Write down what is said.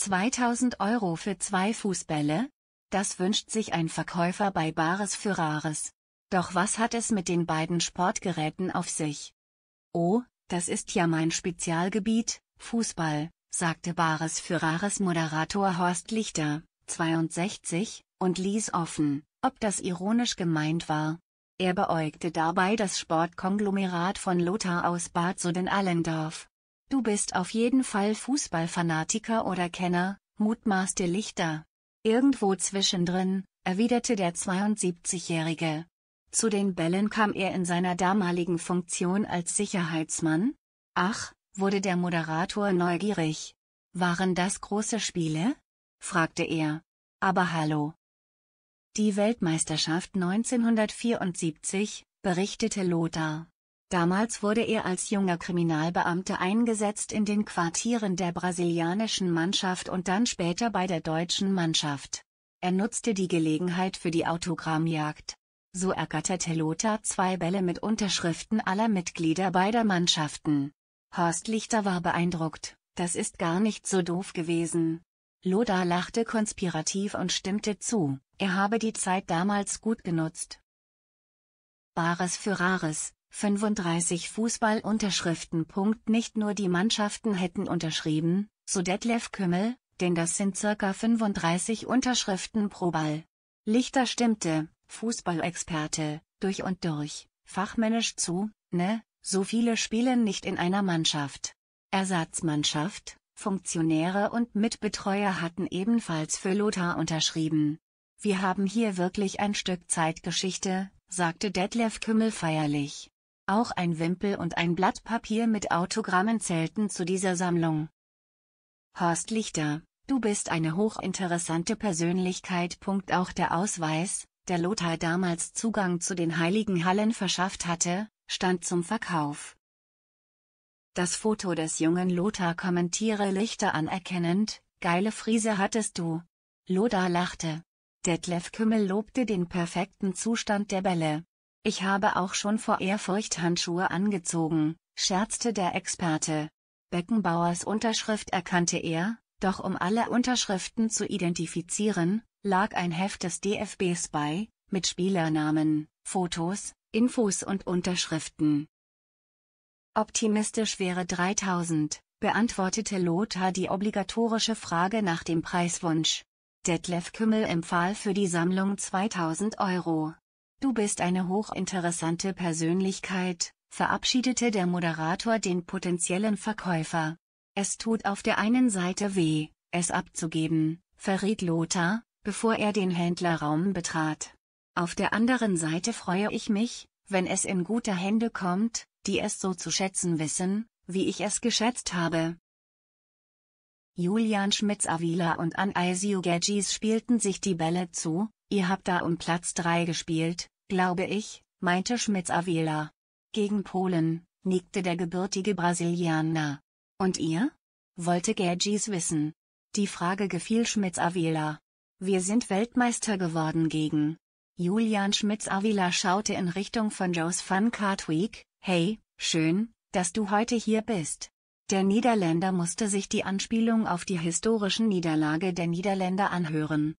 2000 Euro für zwei Fußbälle? Das wünscht sich ein Verkäufer bei Bares für Rares. Doch was hat es mit den beiden Sportgeräten auf sich? Oh, das ist ja mein Spezialgebiet, Fußball, sagte Bares für Rares Moderator Horst Lichter, 62, und ließ offen, ob das ironisch gemeint war. Er beäugte dabei das Sportkonglomerat von Lothar aus Bad Soden-Allendorf. Du bist auf jeden Fall Fußballfanatiker oder Kenner, mutmaßte Lichter. Irgendwo zwischendrin, erwiderte der 72-Jährige. Zu den Bällen kam er in seiner damaligen Funktion als Sicherheitsmann? Ach, wurde der Moderator neugierig. Waren das große Spiele? fragte er. Aber hallo. Die Weltmeisterschaft 1974, berichtete Lothar. Damals wurde er als junger Kriminalbeamter eingesetzt in den Quartieren der brasilianischen Mannschaft und dann später bei der deutschen Mannschaft. Er nutzte die Gelegenheit für die Autogrammjagd. So ergatterte Lothar zwei Bälle mit Unterschriften aller Mitglieder beider Mannschaften. Horst Lichter war beeindruckt, das ist gar nicht so doof gewesen. Lothar lachte konspirativ und stimmte zu, er habe die Zeit damals gut genutzt. Bares für Rares, 35 Fußballunterschriften. Nicht nur die Mannschaften hätten unterschrieben, so Detlef Kümmel, denn das sind circa 35 Unterschriften pro Ball. Lichter stimmte, Fußballexperte, durch und durch, fachmännisch zu, ne, so viele spielen nicht in einer Mannschaft. Ersatzmannschaft, Funktionäre und Mitbetreuer hatten ebenfalls für Lothar unterschrieben. Wir haben hier wirklich ein Stück Zeitgeschichte, sagte Detlef Kümmel feierlich. Auch ein Wimpel und ein Blatt Papier mit Autogrammen zählten zu dieser Sammlung. Horst Lichter, du bist eine hochinteressante Persönlichkeit. Auch der Ausweis, der Lothar damals Zugang zu den heiligen Hallen verschafft hatte, stand zum Verkauf. Das Foto des jungen Lothar kommentiere Lichter anerkennend, geile Friese hattest du. Loda lachte. Detlef Kümmel lobte den perfekten Zustand der Bälle. Ich habe auch schon vor Ehrfurcht Handschuhe angezogen, scherzte der Experte. Beckenbauers Unterschrift erkannte er, doch um alle Unterschriften zu identifizieren, lag ein Heft des DFBs bei, mit Spielernamen, Fotos, Infos und Unterschriften. Optimistisch wäre 3000, beantwortete Lothar die obligatorische Frage nach dem Preiswunsch. Detlef Kümmel empfahl für die Sammlung 2000 Euro. Du bist eine hochinteressante Persönlichkeit, verabschiedete der Moderator den potenziellen Verkäufer. Es tut auf der einen Seite weh, es abzugeben, verriet Lothar, bevor er den Händlerraum betrat. Auf der anderen Seite freue ich mich, wenn es in gute Hände kommt, die es so zu schätzen wissen, wie ich es geschätzt habe. Julian Schmitz-Avila und Anaisio Gedges spielten sich die Bälle zu, ihr habt da um Platz 3 gespielt, glaube ich, meinte Schmitz-Avila. Gegen Polen, nickte der gebürtige Brasilianer. Und ihr? wollte Gedges wissen. Die Frage gefiel Schmitz-Avila. Wir sind Weltmeister geworden gegen. Julian Schmitz-Avila schaute in Richtung von Jos van Cartwig, hey, schön, dass du heute hier bist. Der Niederländer musste sich die Anspielung auf die historischen Niederlage der Niederländer anhören